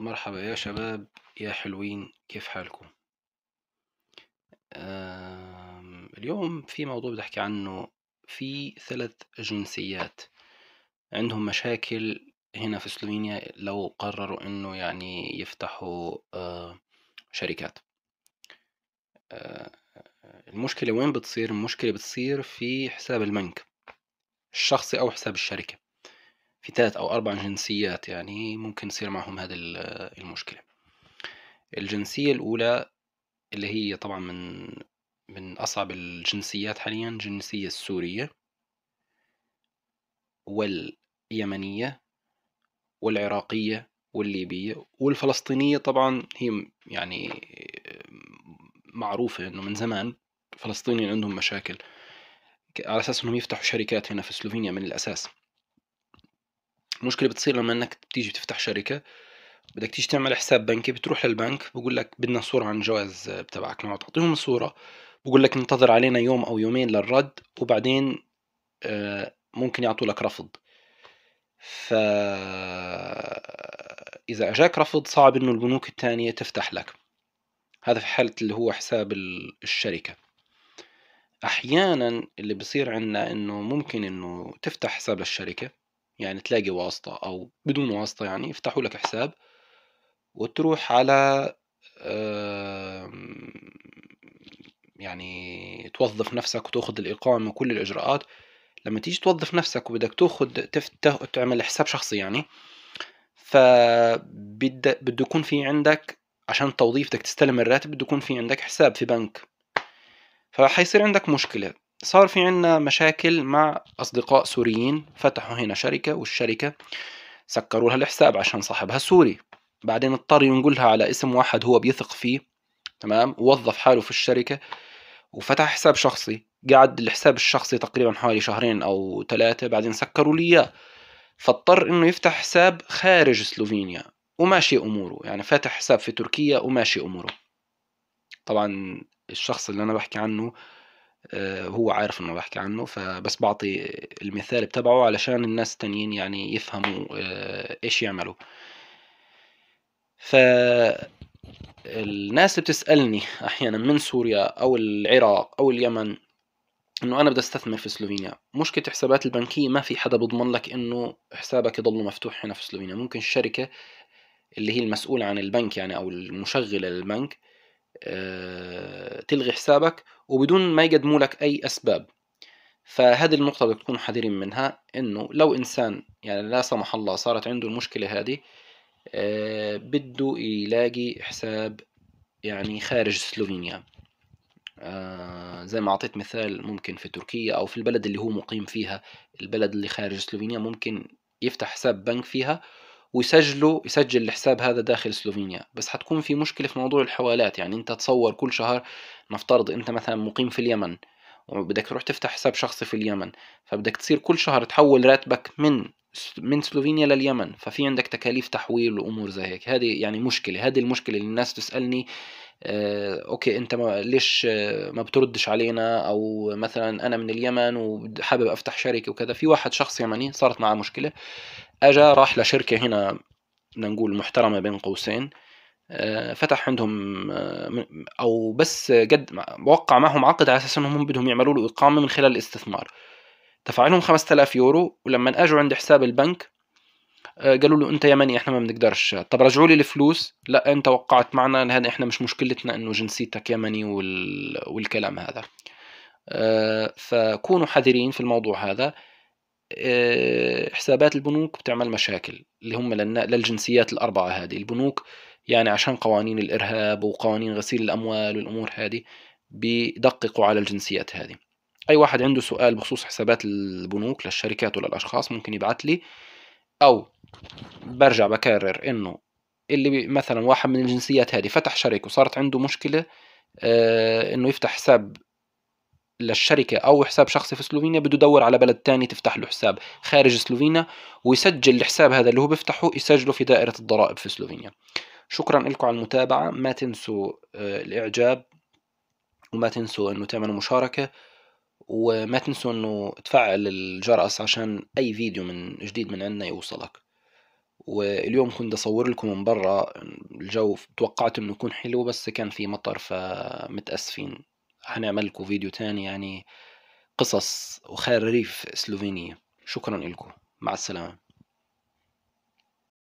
مرحبا يا شباب يا حلوين كيف حالكم اليوم في موضوع بدي احكي عنه في ثلاث جنسيات عندهم مشاكل هنا في سلوفينيا لو قرروا انه يعني يفتحوا آه، شركات آه، المشكلة وين بتصير المشكلة بتصير في حساب البنك الشخصي او حساب الشركة في ثلاث أو أربع جنسيات يعني ممكن يصير معهم هذا المشكلة الجنسية الأولى اللي هي طبعا من من أصعب الجنسيات حاليا الجنسية السورية واليمنية والعراقية والليبية والفلسطينية طبعا هي يعني معروفة إنه من زمان الفلسطينيين عندهم مشاكل على أساس إنهم يفتحوا شركات هنا في سلوفينيا من الأساس المشكله بتصير لما انك بتيجي بتفتح شركه بدك تيجي تعمل حساب بنكي بتروح للبنك بقول لك بدنا صوره عن الجواز تبعك لما تعطيهم الصوره بقول لك انتظر علينا يوم او يومين للرد وبعدين آه، ممكن يعطوا لك رفض ف اذا اجاك رفض صعب انه البنوك الثانيه تفتح لك هذا في حاله اللي هو حساب الشركه احيانا اللي بصير عندنا انه ممكن انه تفتح حساب للشركه يعني تلاقي واسطة أو بدون واسطة يعني يفتحوا لك حساب وتروح على يعني توظف نفسك وتاخذ الإقامة وكل الإجراءات لما تيجي توظف نفسك وبدك تاخذ تفتح تعمل حساب شخصي يعني فبده بده يكون في عندك عشان التوظيف بدك تستلم الراتب بده يكون في عندك حساب في بنك فحيصير عندك مشكلة صار في عنا مشاكل مع أصدقاء سوريين فتحوا هنا شركة والشركة سكروا لها الحساب عشان صاحبها سوري بعدين اضطر ينقلها على اسم واحد هو بيثق فيه تمام ووظف حاله في الشركة وفتح حساب شخصي قعد الحساب الشخصي تقريبا حوالي شهرين أو ثلاثة بعدين سكروا لي إياه فاضطر إنه يفتح حساب خارج سلوفينيا وماشي أموره يعني فاتح حساب في تركيا وماشي أموره طبعا الشخص اللي أنا بحكي عنه آه، هو عارف انه بحكي عنه فبس بعطي المثال بتبعه علشان الناس التانيين يعني يفهموا آه، ايش يعملوا فالناس الناس اللي بتسالني احيانا من سوريا او العراق او اليمن انه انا بدي استثمر في سلوفينيا مشكله الحسابات البنكيه ما في حدا بيضمن لك انه حسابك يضل مفتوح هنا في سلوفينيا ممكن الشركه اللي هي المسؤوله عن البنك يعني او المشغله للبنك آه، تلغي حسابك وبدون ما يقدموا لك أي أسباب فهذه النقطة بدك تكونوا حذرين منها إنه لو إنسان يعني لا سمح الله صارت عنده المشكلة هذه آه، بده يلاقي حساب يعني خارج سلوفينيا آه زي ما أعطيت مثال ممكن في تركيا أو في البلد اللي هو مقيم فيها البلد اللي خارج سلوفينيا ممكن يفتح حساب بنك فيها ويسجلوا يسجل الحساب هذا داخل سلوفينيا بس حتكون في مشكله في موضوع الحوالات يعني انت تصور كل شهر نفترض انت مثلا مقيم في اليمن وبدك تروح تفتح حساب شخصي في اليمن فبدك تصير كل شهر تحول راتبك من من سلوفينيا لليمن ففي عندك تكاليف تحويل وامور زي هيك هذه يعني مشكله هذه المشكله اللي الناس تسالني آه، اوكي انت ما ليش ما بتردش علينا او مثلا انا من اليمن وحابب افتح شركه وكذا في واحد شخص يمني صارت معه مشكله اجا راح لشركه هنا بدنا نقول محترمه بين قوسين آه، فتح عندهم آه، او بس قد وقع معهم عقد على اساس انهم بدهم يعملوا له اقامه من خلال الاستثمار دفع لهم 5000 يورو ولما اجوا عند حساب البنك آه، قالوا له انت يمني احنا ما بنقدرش طب رجعوا لي الفلوس لا انت وقعت معنا هذا احنا مش مشكلتنا انه جنسيتك يمني وال... والكلام هذا فكونوا حذرين في الموضوع هذا آه، حسابات البنوك بتعمل مشاكل اللي هم للجنسيات الأربعة هذه البنوك يعني عشان قوانين الإرهاب وقوانين غسيل الأموال والأمور هذه بيدققوا على الجنسيات هذه أي واحد عنده سؤال بخصوص حسابات البنوك للشركات وللأشخاص ممكن يبعث لي أو برجع بكرر إنه اللي مثلا واحد من الجنسيات هذه فتح شركة وصارت عنده مشكلة آه، انه يفتح حساب للشركة أو حساب شخصي في سلوفينيا بده يدور على بلد تاني تفتح له حساب خارج سلوفينيا ويسجل الحساب هذا اللي هو بيفتحه يسجله في دائرة الضرائب في سلوفينيا شكرا لكم على المتابعة ما تنسوا آه، الإعجاب وما تنسوا أنه تعملوا مشاركة وما تنسوا أنه تفعل الجرس عشان أي فيديو من جديد من عندنا يوصلك واليوم كنت أصور لكم من برا الجو توقعت أنه يكون حلو بس كان في مطر فمتأسفين حنعمل لكم فيديو تاني يعني قصص وخير ريف سلوفينية شكرا لكم مع السلامة